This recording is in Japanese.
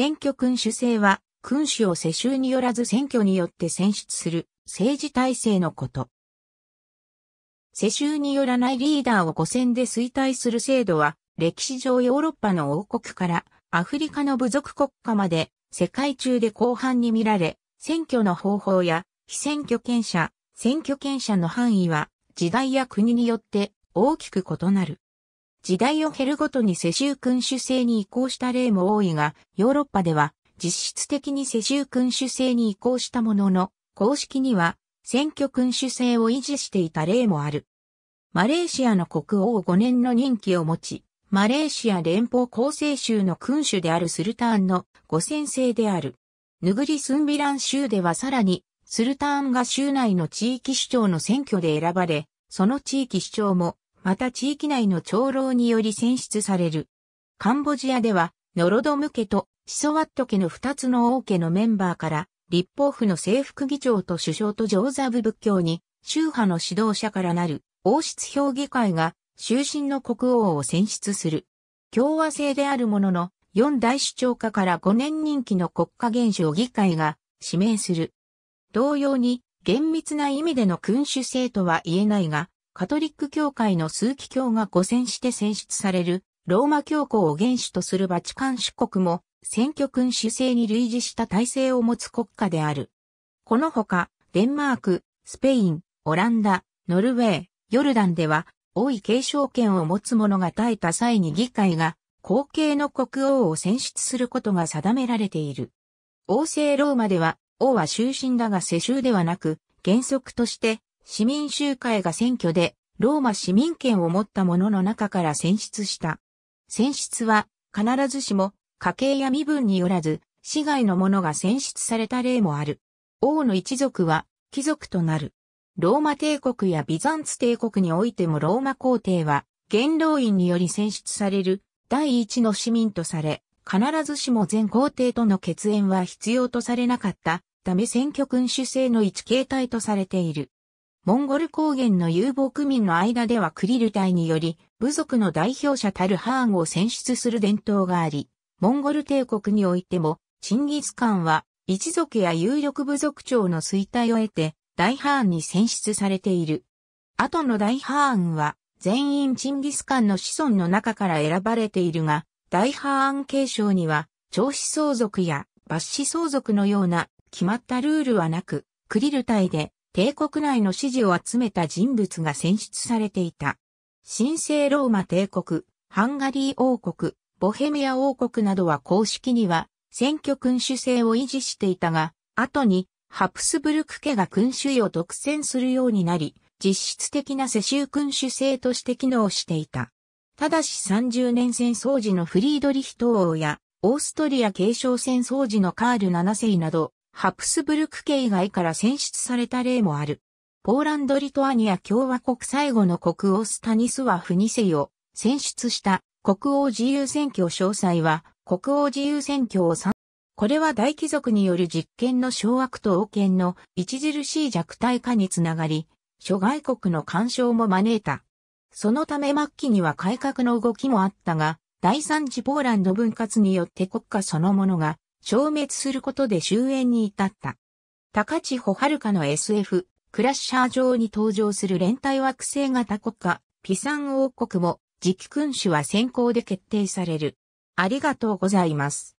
選挙君主制は、君主を世襲によらず選挙によって選出する政治体制のこと。世襲によらないリーダーを5選で衰退する制度は、歴史上ヨーロッパの王国からアフリカの部族国家まで世界中で広範に見られ、選挙の方法や非選挙権者、選挙権者の範囲は時代や国によって大きく異なる。時代を経るごとに世襲君主制に移行した例も多いが、ヨーロッパでは実質的に世襲君主制に移行したものの、公式には選挙君主制を維持していた例もある。マレーシアの国王5年の任期を持ち、マレーシア連邦構成州の君主であるスルターンの五先制である。ヌグリスンビラン州ではさらに、スルターンが州内の地域首長の選挙で選ばれ、その地域首長もまた地域内の長老により選出される。カンボジアでは、ノロドム家とシソワット家の二つの王家のメンバーから、立法府の制服議長と首相とジョーザブ仏教に、宗派の指導者からなる王室評議会が、終身の国王を選出する。共和制であるものの、四大首長下から5年任期の国家元首を議会が指名する。同様に、厳密な意味での君主制とは言えないが、カトリック教会の枢機卿が互選して選出される、ローマ教皇を原首とするバチカン主国も、選挙君主制に類似した体制を持つ国家である。このほか、デンマーク、スペイン、オランダ、ノルウェー、ヨルダンでは、王位継承権を持つ者が耐えた際に議会が、後継の国王を選出することが定められている。王政ローマでは、王は終身だが世襲ではなく、原則として市民集会が選挙でローマ市民権を持った者の中から選出した。選出は必ずしも家系や身分によらず市外の者が選出された例もある。王の一族は貴族となる。ローマ帝国やビザンツ帝国においてもローマ皇帝は元老院により選出される第一の市民とされ、必ずしも全皇帝との血縁は必要とされなかったため選挙君主制の一形態とされている。モンゴル高原の遊牧民の間ではクリル隊により、部族の代表者たるハーンを選出する伝統があり、モンゴル帝国においても、チンギスカンは、一族や有力部族長の衰退を得て、大ハーンに選出されている。後の大ハーンは、全員チンギスカンの子孫の中から選ばれているが、大ハーン継承には、長子相続や抜子相続のような決まったルールはなく、クリル隊で帝国内の支持を集めた人物が選出されていた。神聖ローマ帝国、ハンガリー王国、ボヘミア王国などは公式には選挙君主制を維持していたが、後にハプスブルク家が君主位を独占するようになり、実質的な世襲君主制として機能していた。ただし30年戦争時のフリードリヒト王や、オーストリア継承戦争時のカール7世など、ハプスブルク家以外から選出された例もある。ポーランド・リトアニア共和国最後の国王スタニスワフ2世を選出した国王自由選挙詳細は国王自由選挙を参これは大貴族による実権の掌握と王権の著しい弱体化につながり、諸外国の干渉も招いた。そのため末期には改革の動きもあったが、第三次ポーランド分割によって国家そのものが消滅することで終焉に至った。高千穂遥の SF、クラッシャー上に登場する連帯惑星型国家、ピサン王国も、磁期君主は先行で決定される。ありがとうございます。